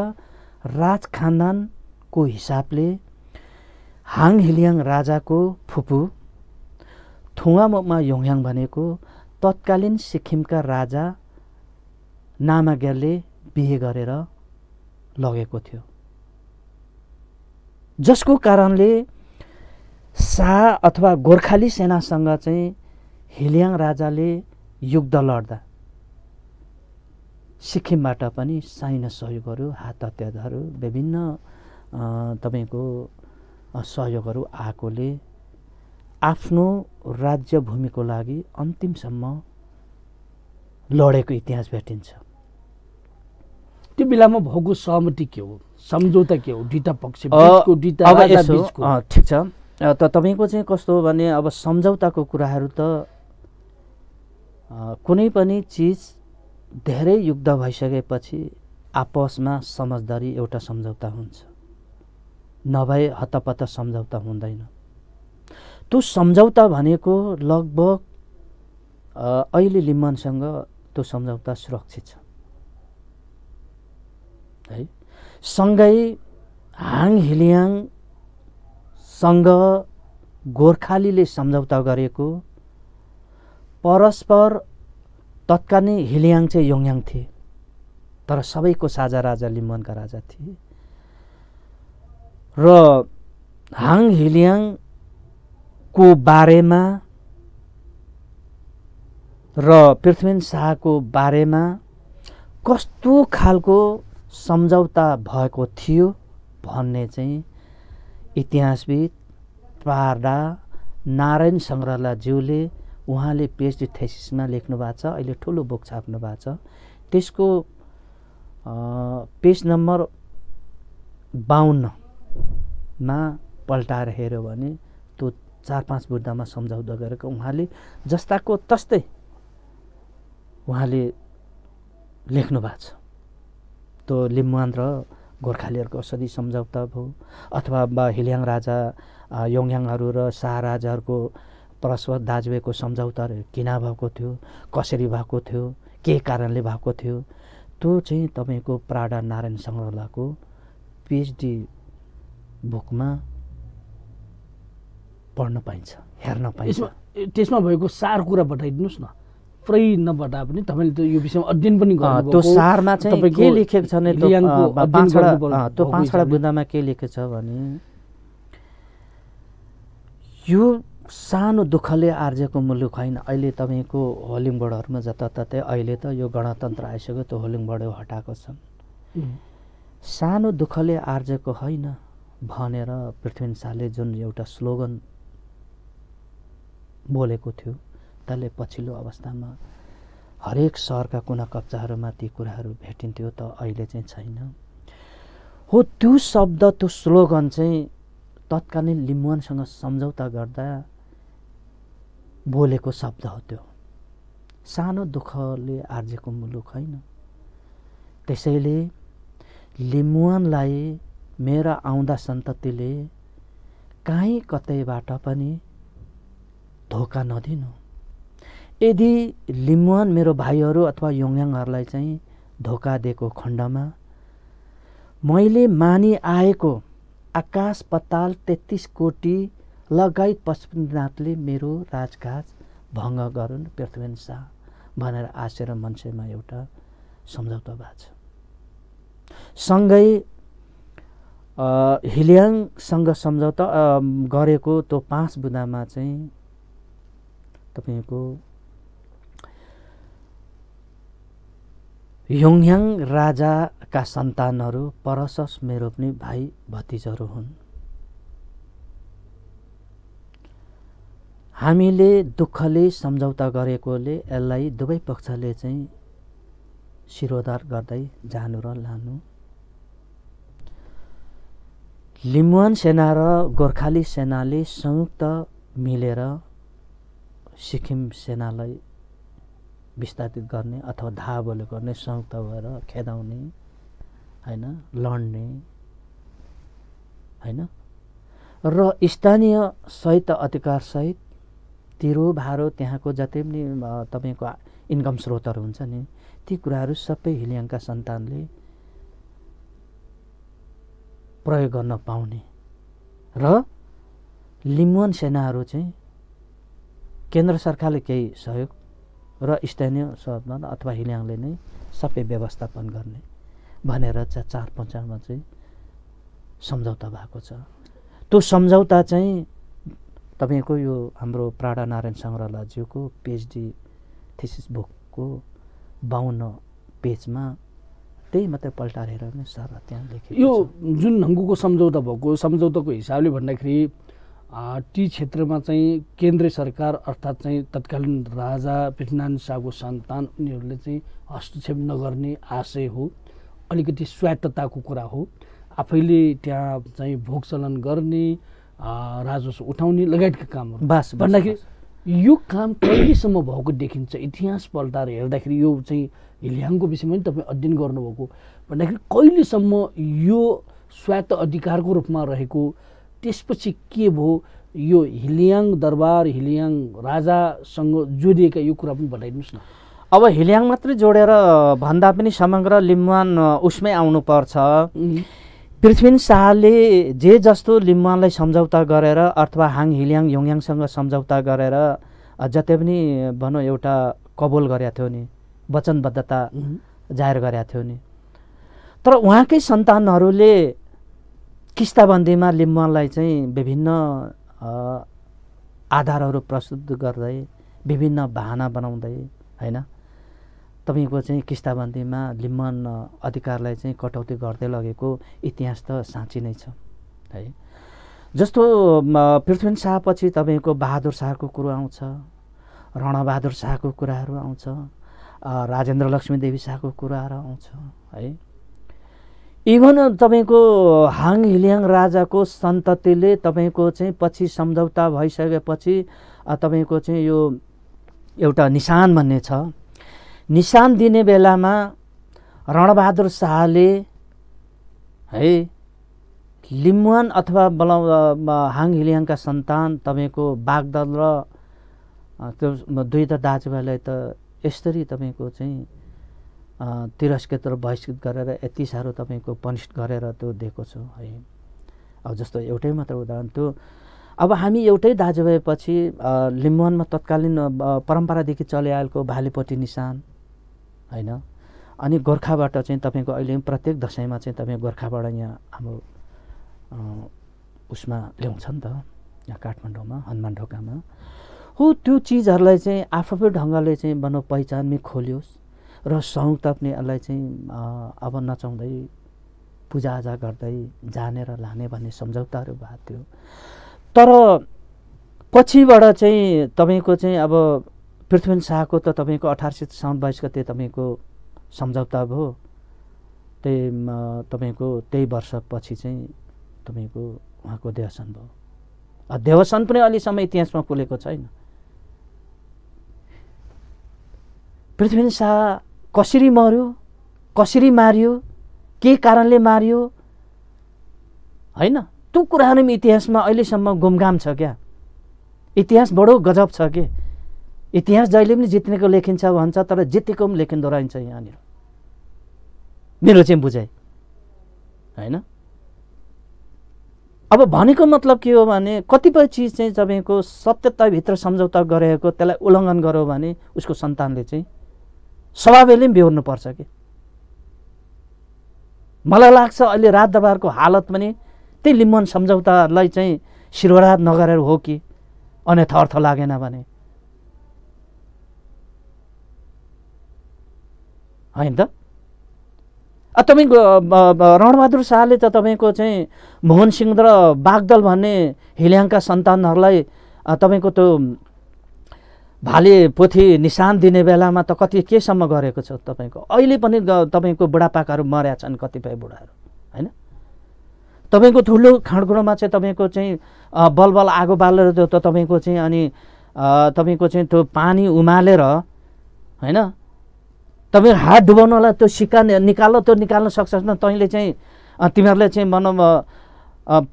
राज खानदानको हिसाबले हाङ हिलियाङ राजाको फुपू थुवामा योङ्याङ भनेको तत्कालीन सिक्किमका राजा नामाग्याले बिहे गरेर लगेको थियो जसको कारणले शाह अथवा गोर्खाली सेनासँग चाहिँ हिलियाङ राजाले युद्ध लड्दा सिक्किमबाट पनि साइन सहयोगहरू हात हत्याहरू विभिन्न तपाईँको सहयोगहरू आएकोले आफ्नो राज्य भूमिको लागि अन्तिमसम्म लडेको इतिहास भेटिन्छ त्यो बेलामा भएको सहमति के हो सम्झौता के हो दुईवटा पक्ष ठिक छ त तपाईँको चाहिँ कस्तो हो भने अब सम्झौताको कुराहरू त कुनै पनि चिज धेरै युद्ध भइसकेपछि आपसमा समझदारी एउटा सम्झौता हुन्छ नभए हतपत सम्झौता हुँदैन त्यो सम्झौता भनेको लगभग अहिले लिम्बनसँग त्यो सम्झौता सुरक्षित छ है सँगै हाङ हिलियाङसँग गोर्खालीले सम्झौता गरेको परस्पर तत्कालीन हिलियाङ चाहिँ योङयाङ थिए तर सबैको साझा राजा लिम्बनका राजा थिए र हाङ हिलियाङ को बारेमा र पृथ्वी शाहको बारेमा कस्तो खालको सम्झौता भएको थियो भन्ने चाहिँ इतिहासविद पारडा नारायण सङ्ग्रहलाज्यूले उहाँले पिएचडी थेसिसमा लेख्नु भएको छ अहिले ठुलो बुक छाप्नु भएको छ त्यसको पेज नम्बर बाहन्नमा पल्टाएर हेऱ्यो भने त्यो चार पाँच मुद्दामा सम्झौता गरेको उहाँले जस्ताको तस्तै उहाँले लेख्नु भएको छ त्यो लिम्बुवान र गोर्खालीहरूको औषधि सम्झौता भयो अथवा हिल्याङ राजा योङयाङहरू र शाह राजाहरूको परस्पर दाजुएको सम्झौताहरू किन भएको थियो कसरी भएको थियो के कारणले भएको थियो त्यो चाहिँ तपाईँको प्राडा नारायण सङ्ग्रहालयको पिएचडी बुकमा पढ्न पाइन्छ हेर्न पाइन्छ त्यसमा भएको सार कुरा बताइदिनुहोस् न पुरै नबटा पनि तपाईँले त्यो यो विषयमा अध्ययन पनि त्यो सारमा चाहिँ के लेखेको छ त्यो पाँचवटा बुन्दामा के लेखेको छ भने यो सानो दुःखले आर्जेको मुलुक होइन अहिले तपाईँको होलिङ बोर्डहरूमा जताततै अहिले त यो गणतन्त्र आइसक्यो त्यो होलिङ बोर्ड हटाएको छ सानो दुःखले आर्जेको होइन भनेर पृथ्वी शाहले जुन एउटा स्लोगन बोलेको थियो त्यसले पछिल्लो अवस्थामा हरेक सहरका कुना कब्जाहरूमा ती कुराहरू भेटिन्थ्यो त अहिले चाहिँ छैन हो त्यो शब्द त्यो स्लोगन चाहिँ तत्कालीन लिम्बुवानसँग सम्झौता गर्दा बोलेको शब्द हो त्यो सानो दुःखले आर्जेको मुलुक होइन त्यसैले लिम्बुवानलाई मेरा आउँदा सन्ततिले काहीँ कतैबाट पनि धोका नदिनु यदि लिम्बुवान मेरो भाइहरू अथवा योङयाङहरूलाई चाहिँ धोका दिएको खण्डमा मैले मानिआएको आकाश पताल तेत्तिस कोटी लगायत पशुपतिनाथले मेरो राजघाज भङ्ग गरून् पृथ्वीन शाह भनेर आशेर मान्छेमा एउटा सम्झौता भएको छ सँगै हिल्याङसँग सम्झौता गरेको त्यो पाँच बुदामा चाहिँ तपाईँको योङ्याङ राजाका सन्तानहरू परसस मेरो पनि भाइ भतिजहरू हुन् हामीले दुःखले सम्झौता गरेकोले यसलाई दुवै पक्षले चाहिँ शिरोधार गर्दै जानु र लानु लिम्बुवान सेना र गोर्खाली सेनाले संयुक्त मिलेर सिक्किम सेनालाई विस्थापित गर्ने अथवा धावले गर्ने संयुक्त भएर खेदाउने होइन लड्ने होइन र स्थानीय सहित अधिकारसहित तिरो भारो त्यहाँको जति पनि तपाईँको इन्कम स्रोतहरू हुन्छ नि ती कुराहरू सबै हिलियाङका सन्तानले प्रयोग गर्न पाउने र लिम्बुवान सेनाहरू चाहिँ केन्द्र सरकारले केही सहयोग र स्थानीय सदन अथवा हिल्याङले नै सबै व्यवस्थापन गर्ने भनेर चाहिँ चार पञ्चायतमा चाहिँ सम्झौता भएको छ त्यो सम्झौता चाहिँ तपाईँको यो हाम्रो प्राणानारायण सङ्ग्रहलाज्यूको पिएचडी थिसिस बुकको बाहुन्न पेजमा त्यही मात्रै पल्टाएर नै सर त्यहाँ लेखे यो जुन ढङ्गुको सम्झौता भएको सम्झौताको हिसाबले भन्दाखेरि टी क्षेत्रमा चाहिँ केन्द्र सरकार अर्थात् चाहिँ तत्कालीन राजा पृथ्वीनारायण शाहको सन्तान उनीहरूले चाहिँ हस्तक्षेप नगर्ने आशय हो अलिकति स्वायत्तताको कुरा हो आफैले त्यहाँ चाहिँ भोग चलन गर्ने राजस्व उठाउने लगायतका कामहरू बास भन्दाखेरि यो काम कहिलेसम्म भएको देखिन्छ इतिहास पल्टाएर हेर्दाखेरि यो चाहिँ हिल्याङको विषयमा पनि तपाईँ अध्ययन गर्नुभएको भन्दाखेरि कहिलेसम्म यो स्वायत्त अधिकारको रूपमा रहेको त्यसपछि के भयो यो हिलियाङ दरबार हिलियाङ राजासँग जोडिएका यो कुरा पनि बताइदिनुहोस् न अब हिलियाङ मात्रै जोडेर भन्दा पनि समग्र लिम्बुवान उसमै आउनुपर्छ पृथ्वी शाहले जे जस्तो लिम्बुवानलाई सम्झौता गरेर अथवा हाङ हिलियाङ योङयाङसँग सम्झौता गरेर जति पनि भनौँ एउटा कबोल गरेका थियो नि वचनबद्धता जाहेर गरेका थियो नि तर उहाँकै सन्तानहरूले किस्ताबन्दीमा लिम्बुवानलाई चाहिँ विभिन्न आधारहरू प्रस्तुत गर्दै विभिन्न भाना बनाउँदै होइन तपाईँको चाहिँ किस्ताबन्दीमा लिम्बन अधिकारलाई चाहिँ कटौती गर्दै लगेको इतिहास त साँच्ची नै छ है जस्तो पृथ्वी शाहपछि तपाईँको बहादुर शाहको कुरो आउँछ रणबहादुर शाहको कुराहरू आउँछ राजेन्द्र लक्ष्मी देवी शाहको कुराहरू आउँछ है इभन तपाईँको हाङ हिलियाङ राजाको सन्ततिले तपाईँको चाहिँ पछि सम्झौता भइसकेपछि तपाईँको चाहिँ यो एउटा निशान भन्ने छ निशान दिने बेलामा रणबहादुर शाहले है लिम्वान अथवा बलाउ हाङ हिलियाङका सन्तान तपाईँको बागदल र त्यो दुई त दाजुभाइलाई त यसरी तपाईँको चाहिँ तिरस्कृत र बहिष्कृत गरेर यति साह्रो तपाईँको पनिस्ट गरेर त्यो दिएको छु है अब जस्तो एउटै मात्र उदाहरण त्यो अब हामी एउटै दाजु भएपछि लिम्बुवानमा तत्कालीन परम्परादेखि चलिआएको भालेपट्टि निशान होइन अनि गोर्खाबाट चाहिँ तपाईँको अहिले प्रत्येक दसैँमा चाहिँ तपाईँ गोर्खाबाट यहाँ हाम्रो उसमा ल्याउँछ नि त यहाँ काठमाडौँमा हनुमान ढोकामा हो त्यो चिजहरूलाई चाहिँ आफ्नो ढङ्गले चाहिँ भनौँ पहिचानमै खोलियोस् र पनि तप्नेहरूलाई चाहिँ अब नचाउँदै पूजाआजा गर्दै जानेर लाने भन्ने सम्झौताहरू भएको थियो तर पछिबाट चाहिँ तपाईँको चाहिँ अब पृथ्वी शाहको त तपाईँको अठार सय साउन बाइस गते तपाईँको सम्झौता भयो त्यही तपाईँको त्यही वर्षपछि चाहिँ तपाईँको उहाँको देवसन भयो देवसन पनि अहिलेसम्म इतिहासमा खुलेको छैन पृथ्वी शाह कसरी मर्यो कसरी मारियो के कारणले मारियो होइन त्यो कुराहरू पनि इतिहासमा अहिलेसम्म गुमगाम छ क्या इतिहास बडो गजब छ कि इतिहास जहिले पनि जित्नेको लेखिन्छ भन्छ तर जितेको पनि लेखिँदो रहन्छ यहाँनिर मेरो चाहिँ बुझाइ होइन अब भनेको मतलब के हो भने कतिपय चिज चाहिँ तपाईँको सत्यताभित्र सम्झौता गरेको त्यसलाई उल्लङ्घन गर्यो भने उसको सन्तानले चाहिँ स्वभावले पनि पर्छ कि मलाई लाग्छ अहिले राजदरबारको हालत पनि त्यही लिम्बन सम्झौतालाई चाहिँ शिरोरात नगरेर हो कि अन्यथा अर्थ लागेन भने होइन त तपाईँको रणबहादुर शाहले त तपाईँको चाहिँ मोहन सिंह र बागदल भन्ने हिल्याङका सन्तानहरूलाई तपाईँको त्यो भाले पोथी निशान दिने बेलामा त कति केसम्म गरेको छ तपाईँको अहिले पनि तपाईँको बुढापाकाहरू मर्या छन् कतिपय बुढाहरू होइन तपाईँको ठुलो खाँडकुँडोमा चाहिँ तपाईँको चाहिँ बलबल आगो बालेर त्यो त तपाईँको चाहिँ अनि तपाईँको चाहिँ त्यो पानी उमालेर होइन तपाईँ हात डुबाउनलाई त्यो सिक्का निकाल त्यो निकाल्न सक्छस् तैँले चाहिँ तिमीहरूले चाहिँ भनौँ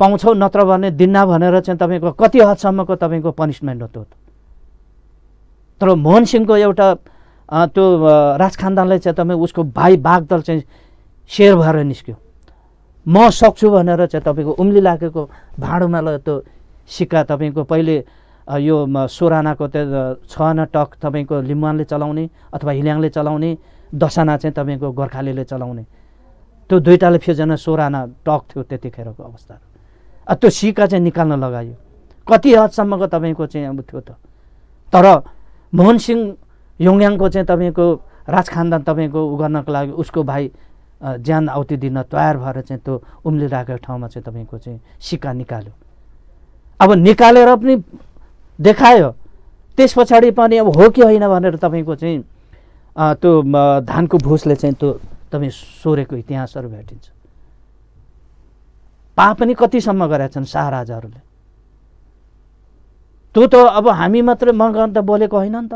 पाउँछौ नत्र भने दिन्ना भनेर चाहिँ तपाईँको कति हदसम्मको तपाईँको पनिसमेन्ट हो त्यो तर मोहन सिंहको एउटा त्यो राज खानदानलाई चाहिँ तपाईँ उसको भाइ बागदल चाहिँ सेयर भएर निस्क्यो म सक्छु भनेर चाहिँ तपाईँको उम्ली लागेको भाँडोमा ल त्यो सिक्का तपाईँको पहिले यो सोरानाको त्यो छ आना टक तपाईँको लिम्बानले चलाउने अथवा हिल्याङले चलाउने दसाना चाहिँ तपाईँको गोर्खालीले चलाउने त्यो दुइटाले फ्युजना सोराना टक थियो त्यतिखेरको अवस्था त्यो सिक्का चाहिँ निकाल्न लगायो कति हदसम्मको तपाईँको चाहिँ अब थियो त तर मोहन सिंह योङयाङको चाहिँ तपाईँको राज खानदान तपाईँको उ गर्नको लागि उसको भाइ ज्यान आउति दिन तयार भएर चाहिँ त्यो उम्लिरहेको ठाउँमा चाहिँ तपाईँको चाहिँ सिक्का निकाल्यो अब निकालेर पनि देखायो त्यस पछाडि पनि अब हो कि होइन भनेर तपाईँको चाहिँ त्यो धानको भुसले चाहिँ त्यो तपाईँ सोरेको इतिहासहरू भेटिन्छ पा पनि कतिसम्म गरेका छन् शाहराजाहरूले तँ त अब हामी मात्रै मगाउनु त बोलेको होइन नि त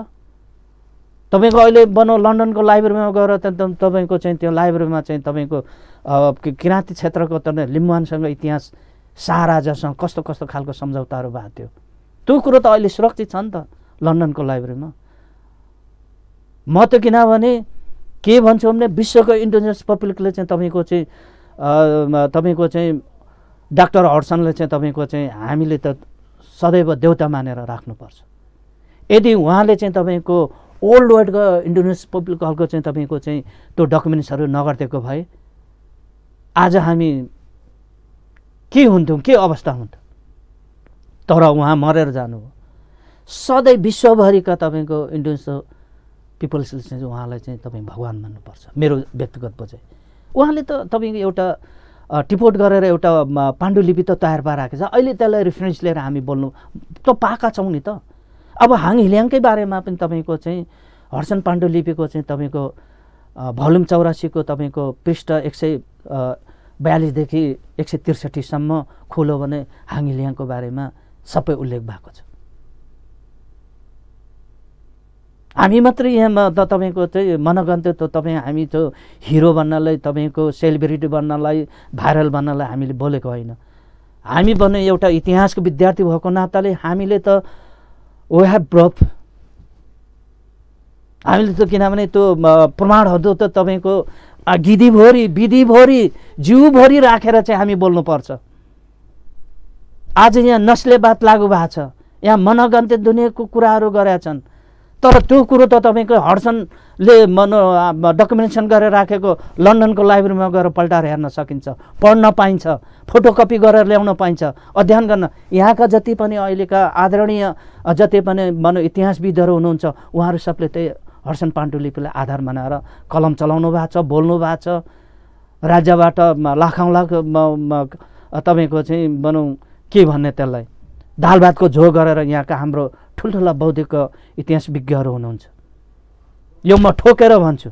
तपाईँको अहिले बनाउ लन्डनको लाइब्रेरीमा गएर त्यहाँदेखि तपाईँको चाहिँ त्यो लाइब्रेरीमा चाहिँ तपाईँको किराँती क्षेत्रको त लिम्बानसँग इतिहास शाहराजासँग कस्तो कस्तो खालको सम्झौताहरू भएको थियो त्यो कुरो त अहिले सुरक्षित छ नि त लन्डनको लाइब्रेरीमा म त किनभने के भन्छु भने विश्वको इन्डिजिनियस पब्लिकले चाहिँ तपाईँको चाहिँ तपाईँको चाहिँ डाक्टर हर्सनले चाहिँ तपाईँको चाहिँ हामीले त सदैव देउता मानेर राख्नुपर्छ यदि उहाँले चाहिँ तपाईँको ओल्ड वर्ल्डको इन्डोनेस पब्लिक हलको चाहिँ तपाईँको चाहिँ त्यो डकुमेन्ट्सहरू नगरिदिएको भए आज हामी के हुन्थ्यौँ के अवस्था हुन्थ्यो तर उहाँ मरेर जानुभयो सधैँ विश्वभरिका तपाईँको इन्डोनेस पिपल्सले चाहिँ उहाँलाई चाहिँ तपाईँ भगवान् मान्नुपर्छ मेरो व्यक्तिगत चाहिँ उहाँले त तपाईँको एउटा टिपोट गरेर एउटा पाण्डुलिपि त तयार पाराएको छ अहिले त्यसलाई रेफरेन्स लिएर हामी बोल्नु त पाएका छौँ नि त अब हाङ हिल्याङकै बारेमा पनि तपाईँको चाहिँ हर्सन पाण्डुलिपिको चाहिँ तपाईँको भल्युम चौरासीको तपाईँको पृष्ठ एक सय बयालिसदेखि एक सय त्रिसठीसम्म खोलो भने हाङ हिल्याङको बारेमा सबै उल्लेख भएको छ हामी मात्रै यहाँ तपाईँको चाहिँ मनगन्त तपाईँ हामी त्यो हिरो बन्नलाई तपाईँको सेलिब्रिटी बन्नलाई भाइरल बन्नलाई हामीले बोलेको होइन हामी भन्ने एउटा इतिहासको विद्यार्थी भएको नाताले हामीले त वी हेभ ब्रफ हामीले त किनभने त्यो प्रमाणहरू त तपाईँको गिधिभरि विधिभरि जिउभरि राखेर चाहिँ हामी बोल्नुपर्छ आज यहाँ नस्ले बात लागु भएको छ यहाँ मनगन्त दुनियाँको कुराहरू गरेका छन् तर त्यो कुरो त तपाईँको हर्सनले मनो डकुमेन्टेसन गरेर राखेको लन्डनको लाइब्रेरीमा गएर पल्टाएर हेर्न सकिन्छ पढ्न पाइन्छ फोटोकपी गरेर ल्याउन पाइन्छ अध्ययन गर्न यहाँका जति पनि अहिलेका आदरणीय जति पनि मन इतिहासविदहरू हुनुहुन्छ उहाँहरू सबले त्यही हर्सन पाण्डुलिपिलाई आधार मनाएर कलम चलाउनु भएको छ बोल्नु भएको छ राज्यबाट लाखौँ लाख तपाईँको चाहिँ भनौँ के भन्ने त्यसलाई दाल भातको झो गरेर यहाँका हाम्रो ठुल्ठुला बौद्धिक इतिहास विज्ञहरू हुनुहुन्छ यो म ठोकेर भन्छु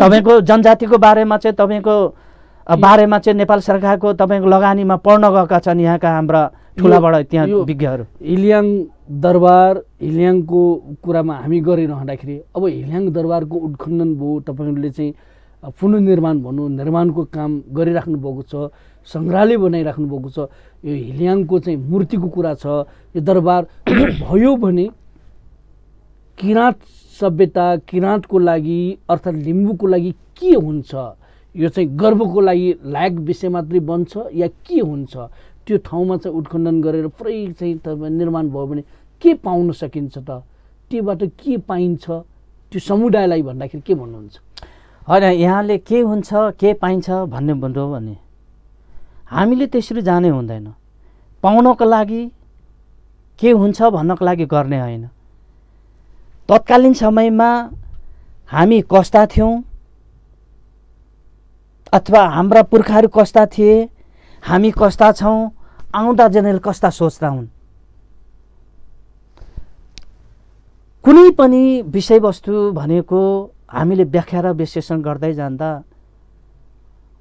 तपाईँको जनजातिको बारेमा चाहिँ तपाईँको बारेमा चाहिँ नेपाल सरकारको तपाईँको लगानीमा पढ्न गएका छन् यहाँका हाम्रा ठुलाबाट इतिहास विज्ञहरू हिल्याङ दरबार हिल्याङको कुरामा हामी गरिरहँदाखेरि अब हिल्याङ दरबारको उत्खनन भयो तपाईँहरूले चाहिँ पुनर्निर्माण भन्नु निर्माणको काम गरिराख्नु भएको छ सङ्ग्रहालय बनाइराख्नु भएको छ यो हिल्याङको चाहिँ मूर्तिको कुरा छ यो दरबार भयो भने किराँत सभ्यता किराँतको लागि अर्थात् लिम्बूको लागि के हुन्छ यो चाहिँ गर्वको लागि लायक विषय मात्रै बन्छ या के हुन्छ त्यो ठाउँमा चाहिँ उत्खनन गरेर पुरै चाहिँ तपाईँ निर्माण भयो भने के पाउन सकिन्छ त त्योबाट के पाइन्छ त्यो समुदायलाई भन्दाखेरि के भन्नुहुन्छ होइन यहाँले के हुन्छ के पाइन्छ भन्ने भन्नुभयो भने हामीले त्यसरी जाने हुँदैन पाउनको लागि के हुन्छ भन्नको लागि गर्ने होइन तत्कालीन समयमा हामी कस्ता थियौँ अथवा हाम्रा पुर्खाहरू कस्ता थिए हामी कस्ता छौँ आउँदा जेनेरल कस्ता सोच्दा हुन् कुनै पनि विषयवस्तु भनेको हामीले व्याख्या र विश्लेषण गर्दै जाँदा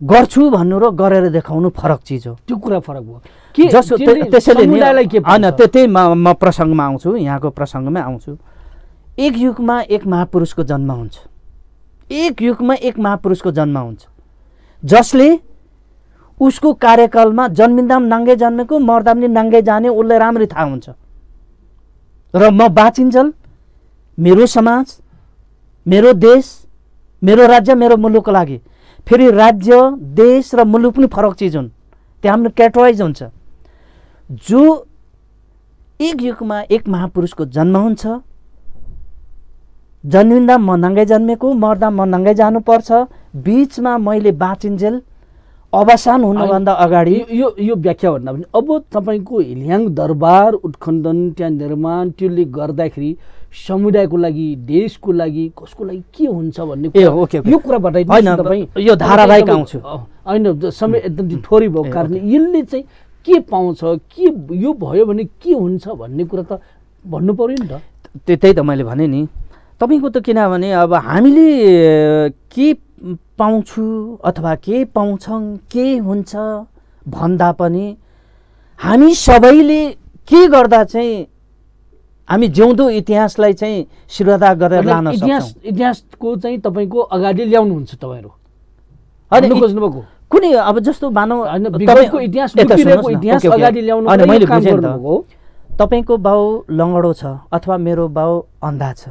गर्छु भन्नु र गरेर देखाउनु फरक चिज हो त्यो कुरा फरक भयो के जसो त्यसैले होइन त्यही म म प्रसङ्गमा आउँछु यहाँको प्रसङ्गमै आउँछु एक युगमा एक महापुरुषको जन्म हुन्छ एक युगमा एक महापुरुषको जन्म हुन्छ जसले उसको कार्यकालमा जन्मिँदा पनि नाङ्गै जन्मेको मर्दा पनि नाङ्गै जाने उसलाई राम्ररी थाहा हुन्छ र म बाँचिन्जल मेरो समाज मेरो देश मेरो राज्य मेरो मुलुकको लागि फेरि राज्य देश र मुलुक पनि फरक चिज हुन् त्यहाँ हाम्रो क्याटराइज हुन्छ जो एक युगमा एक महापुरुषको जन्म हुन्छ जन्मिँदा म नङ्गै जन्मेको मर्दा म नङ्गै जानुपर्छ बिचमा मैले बाँचिन्जेल अवसान हुनुभन्दा अगाडि यो यो व्याख्या भन्दा पनि अब तपाईँको हिल्याङ दरबार उत्खण्डन त्यहाँ निर्माण त्यसले गर्दाखेरि समुदायको लागि देशको लागि कसको लागि के हुन्छ भन्ने यो कुरा बताइदिनु यो धारावाहिक आउँछु होइन समय एकदम थोरै भएको कारणले यसले चाहिँ के पाउँछ के यो भयो भने के हुन्छ भन्ने कुरा त भन्नु पऱ्यो नि त त्यही त मैले भने नि तपाईँको त किनभने अब हामीले के पाउँछु अथवा के पाउँछौँ के हुन्छ भन्दा पनि हामी सबैले के गर्दा चाहिँ हामी जिउँदो इतिहासलाई चाहिँ श्रद्धा गरेर लान इतिहास इतिहासको चाहिँ तपाईँको अगाडि ल्याउनुहुन्छ तपाईँहरू होइन कुनै अब जस्तो तपाईँको बाउ लङ्गडो छ अथवा मेरो बाउ अन्धा छ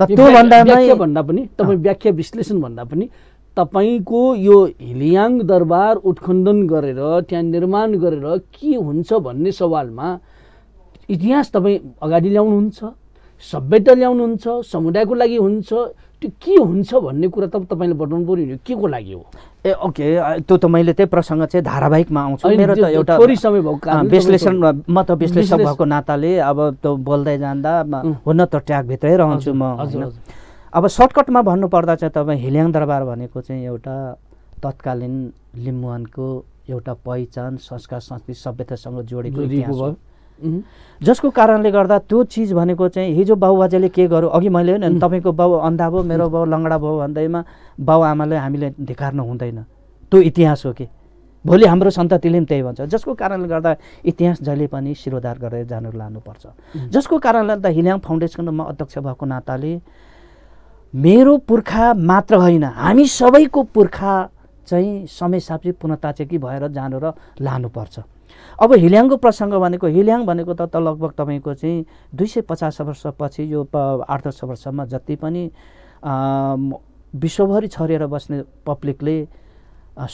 भन्दा पनि तपाईँ व्याख्या विश्लेषण भन्दा पनि तपाईँको यो हिलियाङ दरबार उत्खण्डन गरेर त्यहाँ निर्माण गरेर के हुन्छ भन्ने सवालमा इतिहास तपाईँ अगाडि ल्याउनुहुन्छ सभ्यता ल्याउनुहुन्छ समुदायको लागि हुन्छ त्यो के हुन्छ भन्ने कुरा त तपाईँले बताउनु पऱ्यो नि के को लागि हो ए ओके त्यो त मैले त्यही प्रसङ्ग चाहिँ धारावाहिकमा आउँछु मेरो त एउटा विश्लेषण म त विश्लेषक भएको नाताले अब त्यो बोल्दै जाँदा हुन त ट्र्याकभित्रै रहन्छु म अब सर्टकटमा भन्नुपर्दा चाहिँ तपाईँ हिल्याङ दरबार भनेको चाहिँ एउटा तत्कालीन लिम्बुवानको एउटा पहिचान संस्कार संस्कृति सभ्यतासँग जोडेको इतिहास हो जसको कारणले गर्दा त्यो चिज भनेको चाहिँ हिजो बाबुबाजेले के गर्यो अघि मैले होइन तपाईँको बाउ अन्धा भयो मेरो बाउ लङ्गडा भयो भन्दैमा बाउ आमाले हामीले धिकार्नु हुँदैन त्यो इतिहास हो कि भोलि हाम्रो सन्ततिले पनि त्यही भन्छ जसको कारणले गर्दा इतिहास जहिले पनि शिरोधार गरेर जानु लानुपर्छ जसको कारणले गर्दा हिल्याङ फाउन्डेसनमा अध्यक्ष भएको नाताले मेरो पुर्खा मात्र होइन हामी सबैको पुर्खा चाहिँ समय चाहिँ पुनताचेकी भएर जानु र लानुपर्छ अब हिल्याङको प्रसङ्ग भनेको हिल्याङ भनेको त त लगभग तपाईँको चाहिँ दुई सय पचास वर्षपछि यो आठ दस वर्षसम्म जति पनि विश्वभरि छरिएर बस्ने पब्लिकले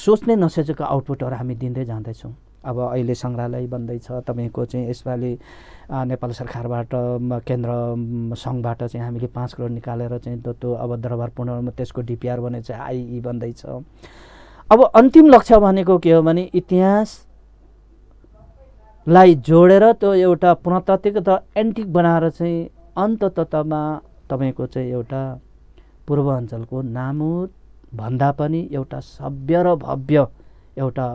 सोच्ने नसोचेको आउटपुटहरू हामी दिँदै जाँदैछौँ अब अहिले सङ्ग्रहालय बन्दैछ तपाईँको चाहिँ यसपालि नेपाल सरकारबाट केन्द्र सङ्घबाट चाहिँ हामीले पाँच करोड निकालेर चाहिँ त्यो अब दरबार पुनर्मा त्यसको डिपिआर भने चाहिँ आइई बन्दैछ अब अन्तिम लक्ष्य भनेको के हो भने इतिहास लाई जोडेर त्यो एउटा पुरातात्विक त एन्टिक बनाएर चाहिँ अन्ततमा तपाईँको चाहिँ एउटा पूर्वाञ्चलको नामुद भन्दा पनि एउटा सभ्य र भव्य एउटा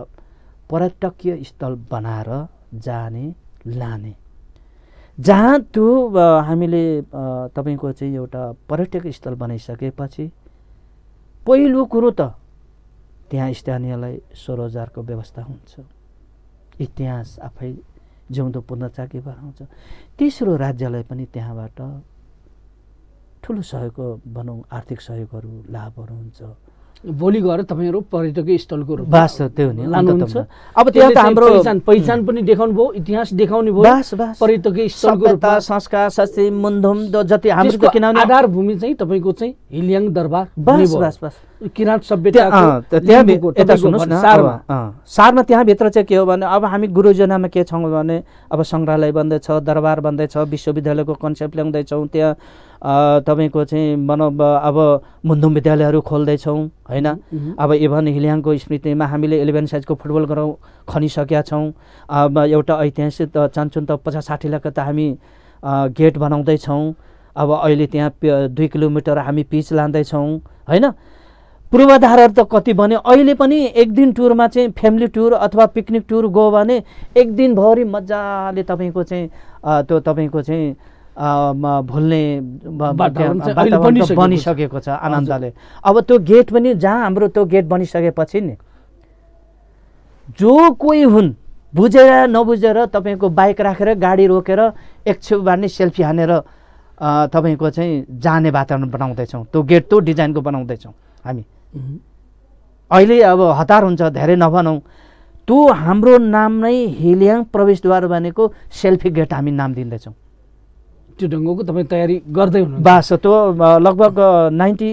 पर्यटकीय स्थल बनाएर जाने लाने जहाँ त्यो हामीले तपाईँको चाहिँ एउटा पर्यटक स्थल बनाइसकेपछि पहिलो कुरो त त्यहाँ स्थानीयलाई स्वरोजगारको व्यवस्था हुन्छ इतिहास आफै जिउँदो पुनः चाकी तेस्रो राज्यलाई पनि त्यहाँबाट ठुलो सहयोगको भनौँ आर्थिक सहयोगहरू लाभहरू हुन्छ भोलि गएर तपाईँहरू पर्यटकीय स्थलको बास त्यो लानुहुन्छ अब त्यहाँ त हाम्रो पहिचान पहिचान पनि देखाउनु भयो इतिहास देखाउने भयो पर्यटकीय स्थलको संस्कार संस्कृति मुन्धुम जति हाम्रो किनभने भूमि चाहिँ तपाईँको चाहिँ हिलियाङ दरबार किराँत सभ्यता त्यहाँ सारमा त्यहाँभित्र चाहिँ के हो भने अब हामी गुरुजनामा के छौँ भने अब सङ्ग्रहालय बन्दैछ दरबार बन्दैछ विश्वविद्यालयको कन्सेप्ट ल्याउँदैछौँ त्यहाँ तपाईँको चाहिँ मन अब मुन्धुम विद्यालयहरू खोल्दैछौँ होइन अब इभन हिलियाङको स्मृतिमा हामीले इलेभेन साइजको फुटबल ग्राउन्ड खनिसकेका छौँ अब एउटा ऐतिहासिक चान्चुन त पचास साठी लाख त हामी गेट बनाउँदैछौँ अब अहिले त्यहाँ दुई किलोमिटर हामी पिच लाँदैछौँ होइन पूर्वाधारहरू त कति भने अहिले पनि एक दिन टुरमा चाहिँ फ्यामिली टुर अथवा पिकनिक टुर गयो भने एक दिनभरि मजाले तपाईँको चाहिँ त्यो तपाईँको चाहिँ भुल्ने बनिसकेको छ आनन्दले अब त्यो गेट पनि जहाँ हाम्रो त्यो गेट बनिसकेपछि नि जो कोही हुन् बुझेर नबुझेर तपाईँको बाइक राखेर गाडी रोकेर एकछेउ बार्ने सेल्फी हानेर तपाईँको चाहिँ जाने वातावरण बनाउँदैछौँ त्यो गेट त्यो डिजाइनको बनाउँदैछौँ हामी अहिले अब हतार हुन्छ धेरै नभनौँ त्यो हाम्रो नाम नै हिल्याङ प्रवेशद्वार भनेको सेल्फी गेट हामी नाम दिँदैछौँ त्यो ढङ्गको तपाईँ तयारी गर्दै हुनु बास त्यो लगभग नाइन्टी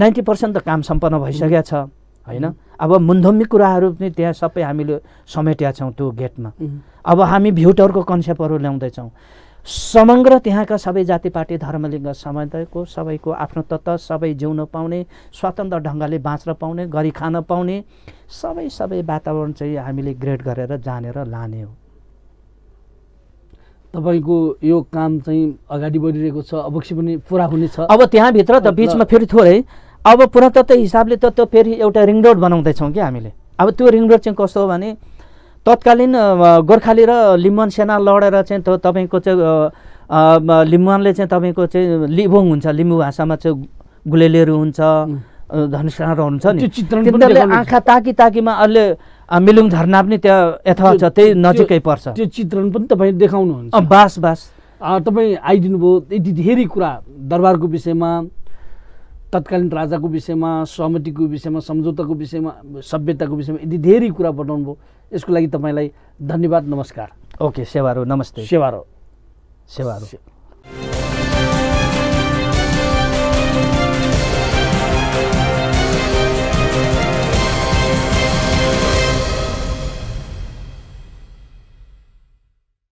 नाइन्टी पर्सेन्ट त काम सम्पन्न भइसकेको छ होइन अब मुन्धम्मी कुराहरू पनि त्यहाँ सबै हामीले समेटेका छौँ त्यो गेटमा अब हामी भ्युटरको कन्सेप्टहरू ल्याउँदैछौँ समग्र त्यहाँका सबै जाति पार्टी धर्मलिङ्ग समुदायको सबैको आफ्नो तत्त्व सबै जिउन पाउने स्वतन्त्र ढङ्गले बाँच्न पाउने गरी खान पाउने सबै सबै वातावरण चाहिँ हामीले ग्रेड गरेर जानेर लाने हो तपाईँको यो काम चाहिँ अगाडि बढिरहेको छ अवश्य पनि पुरा हुनेछ अब त्यहाँभित्र त बिचमा फेरि थोरै अब पुरातत्व हिसाबले त त्यो फेरि एउटा रिङ रोड बनाउँदैछौँ कि हामीले अब त्यो रिङ रोड चाहिँ कस्तो हो भने तत्कालीन गोर्खाली र लिम्बन सेना लडेर चाहिँ तपाईँको चाहिँ लिम्बनले चाहिँ तपाईँको चाहिँ लिबोङ हुन्छ लिम्बू भाषामा चाहिँ गुलेलेहरू हुन्छ धनुषाहरू हुन्छ नि आँखा ताकी ताकीमा अहिले मिलुङ झरना पनि त्यहाँ यथावत छ त्यही नजिकै पर्छ त्यो चित्रण पनि तपाईँ देखाउनुहुन्छ बास बास तपाईँ आइदिनुभयो यति धेरै कुरा दरबारको विषयमा तत्कालीन राजाको विषयमा सहमतिको विषयमा सम्झौताको विषयमा सभ्यताको विषयमा यति धेरै कुरा बताउनु भयो यसको लागि तपाईँलाई धन्यवाद नमस्कार ओके सेवाहरू नमस्ते सेवाहरू सेवाहरू